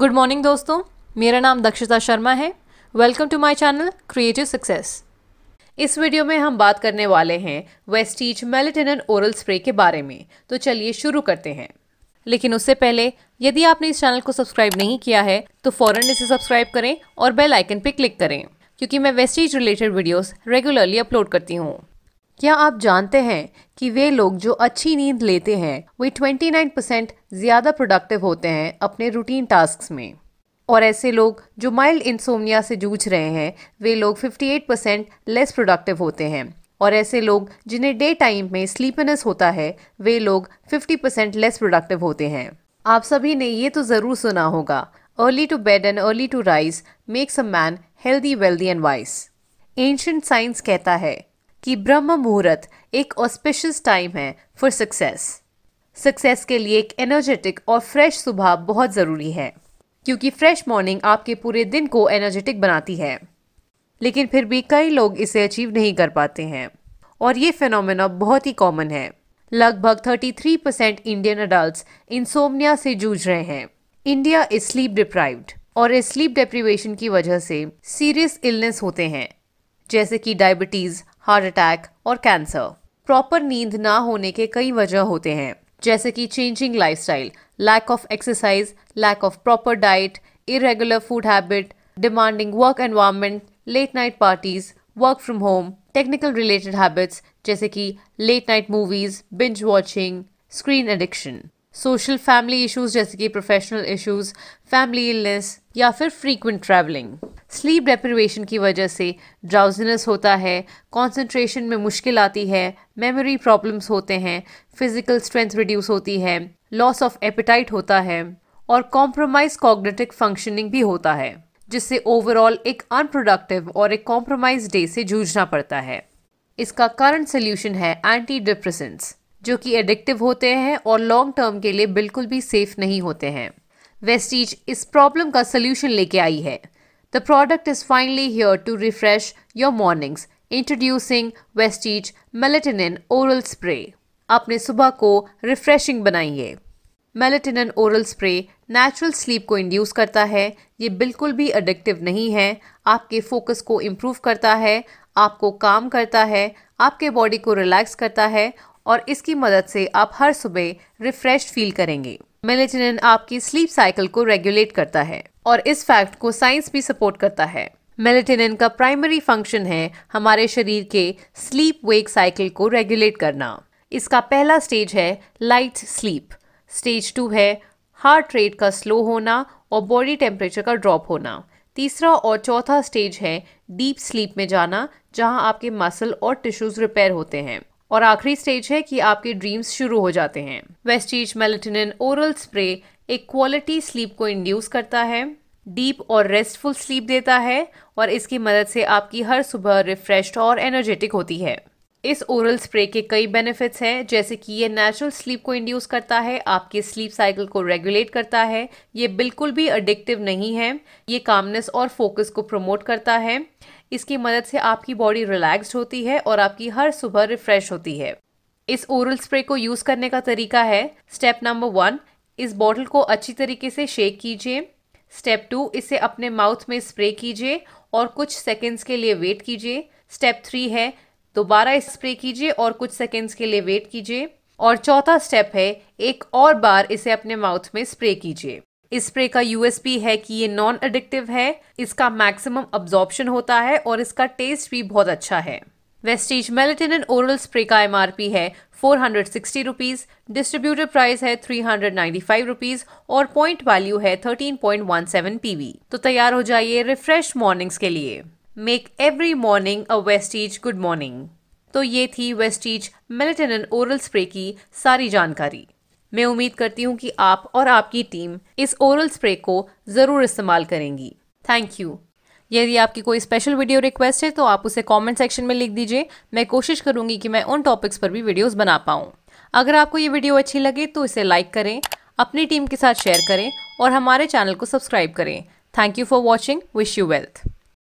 good morning दोस्तों मेरा नाम दक्षिता शर्मा है welcome to my channel creative success इस वीडियो में हम बात करने वाले हैं वेस्टीज मेलेटिन ओरल स्प्रे के बारे में तो चलिए शुरू करते हैं लेकिन उससे पहले यदि आपने इस चैनल को सब्सक्राइब नहीं किया है तो फ़ौरन इसे सब्सक्राइब करें और बेल आइकन पर क्लिक करें क्योंकि मैं Vestige related videos regularly upload करती हूँ क्या आप जानते हैं कि वे लोग जो अच्छी नींद लेते हैं वे 29 परसेंट ज़्यादा प्रोडक्टिव होते हैं अपने रूटीन टास्क में और ऐसे लोग जो माइल्ड इंसोमिया से जूझ रहे हैं वे लोग 58 परसेंट लेस प्रोडक्टिव होते हैं और ऐसे लोग जिन्हें डे टाइम में स्लीपनेस होता है वे लोग 50 परसेंट लेस प्रोडक्टिव होते हैं आप सभी ने ये तो ज़रूर सुना होगा early to bed and early to rise makes a man healthy wealthy and wise ancient science कहता है कि ब्रह्म मुहूर्त एक ऑस्पेशियस टाइम है फॉर सक्सेस सक्सेस के लिए एक एनर्जेटिक और फ्रेश सुबह बहुत ज़रूरी है क्योंकि फ्रेश मॉर्निंग आपके पूरे दिन को एनर्जेटिक बनाती है लेकिन फिर भी कई लोग इसे अचीव नहीं कर पाते हैं और ये फिनोमेना बहुत ही कॉमन है लगभग 33 परसेंट इंडियन अडल्ट इंसोमनिया से जूझ रहे हैं इंडिया इज स्लीप डिप्राइव्ड और स्लीप डिप्रीवेशन की वजह से सीरियस इलनेस होते हैं जैसे कि डायबिटीज़ हार्ट अटैक और कैंसर प्रॉपर नींद ना होने के कई वजह होते हैं जैसे कि changing lifestyle, lack of exercise lack of proper diet irregular food habit demanding work environment late night parties work from home technical related habits जैसे कि late night movies binge watching screen addiction social family issues जैसे कि professional issues family illness या फिर frequent travelling sleep deprivation की वजह से drowsiness होता है कंसंट्रेशन में मुश्किल आती है मेमोरी प्रॉब्लम्स होते हैं फिजिकल स्ट्रेंथ रिड्यूस होती है लॉस ऑफ एपिटाइट होता है और कॉम्प्रोमाइज कॉग्नेटिव फंक्शनिंग भी होता है जिससे ओवरऑल एक अनप्रोडक्टिव और एक कॉम्प्रोमाइज डे से जूझना पड़ता है इसका करंट सोल्यूशन है एंटी डिप्रेसेंट्स जो कि एडिक्टिव होते हैं और लॉन्ग टर्म के लिए बिल्कुल भी सेफ नहीं होते हैं वेस्टीज इस प्रॉब्लम का सोल्यूशन लेके आई है the product is finally here to refresh your mornings introducing Vestige melatonin oral spray अपने सुबह को रिफ्रेशिंग बनाइए melatonin oral spray natural sleep को इंड्यूस करता है ये बिल्कुल भी एडिक्टिव नहीं है आपके फोकस को इम्प्रूव करता है आपको काम करता है आपके बॉडी को रिलैक्स करता है और इसकी मदद से आप हर सुबह रिफ्रेश फील करेंगे मेलेटिनिन आपकी स्लीप साइकिल को रेगुलेट करता है और इस फैक्ट को साइंस भी सपोर्ट करता है मेलेटिनिन का प्राइमरी फंक्शन है हमारे शरीर के स्लीप वेक साइकिल को रेगुलेट करना इसका पहला स्टेज है लाइट स्लीप स्टेज टू है हार्ट रेट का स्लो होना और बॉडी टेम्परेचर का ड्रॉप होना तीसरा और चौथा स्टेज है डीप स्लीप में जाना जहां आपके मसल और टिश्यूज रिपेयर होते हैं और आखिरी स्टेज है कि आपके ड्रीम्स शुरू हो जाते हैं वेस्टीज मेलेटिनिन ओरल स्प्रे एक क्वालिटी स्लीप को इंड्यूस करता है डीप और रेस्टफुल स्लीप देता है और इसकी मदद से आपकी हर सुबह रिफ्रेश और एनर्जेटिक होती है इस ओरल स्प्रे के कई बेनिफिट्स हैं जैसे कि ये नेचुरल स्लीप को इंड्यूस करता है आपके स्लीप साइकिल को रेगुलेट करता है ये बिल्कुल भी एडिक्टिव नहीं है ये कामनेस और फोकस को प्रमोट करता है इसकी मदद से आपकी बॉडी रिलैक्स्ड होती है और आपकी हर सुबह रिफ्रेश होती है इस ओरल स्प्रे को यूज़ करने का तरीका है स्टेप नंबर वन इस बॉटल को अच्छी तरीके से शेक कीजिए स्टेप टू इसे अपने माउथ में स्प्रे कीजिए और कुछ सेकेंड्स के लिए वेट कीजिए स्टेप थ्री है दोबारा स्प्रे कीजिए और कुछ सेकेंड्स के लिए वेट कीजिए और चौथा स्टेप है एक और बार इसे अपने माउथ में स्प्रे कीजिए इस स्प्रे का यूएसपी है कि ये नॉन एडिक्टिव है इसका मैक्सिमम अब्जॉर्प्शन होता है और इसका टेस्ट भी बहुत अच्छा है वेस्टेज मेलेटिन ओरल स्प्रे का एमआरपी है four hundred sixty rupees distributor price है three hundred ninety five rupees और पॉइंट वैल्यू है thirteen point one seven PV तो तैयार हो जाइए रिफ्रेश मॉर्निंग्स के लिए make every morning a Vestige good morning तो ये थी वेस्टीज मिलिटेन ओरल स्प्रे की सारी जानकारी मैं उम्मीद करती हूँ कि आप और आपकी टीम इस ओरल स्प्रे को ज़रूर इस्तेमाल करेंगी थैंक यू यदि आपकी कोई स्पेशल वीडियो रिक्वेस्ट है तो आप उसे कमेंट सेक्शन में लिख दीजिए मैं कोशिश करूंगी कि मैं उन टॉपिक्स पर भी वीडियोस बना पाऊँ अगर आपको ये वीडियो अच्छी लगे तो इसे लाइक करें अपनी टीम के साथ शेयर करें और हमारे चैनल को सब्सक्राइब करें thank you for watching wish you wealth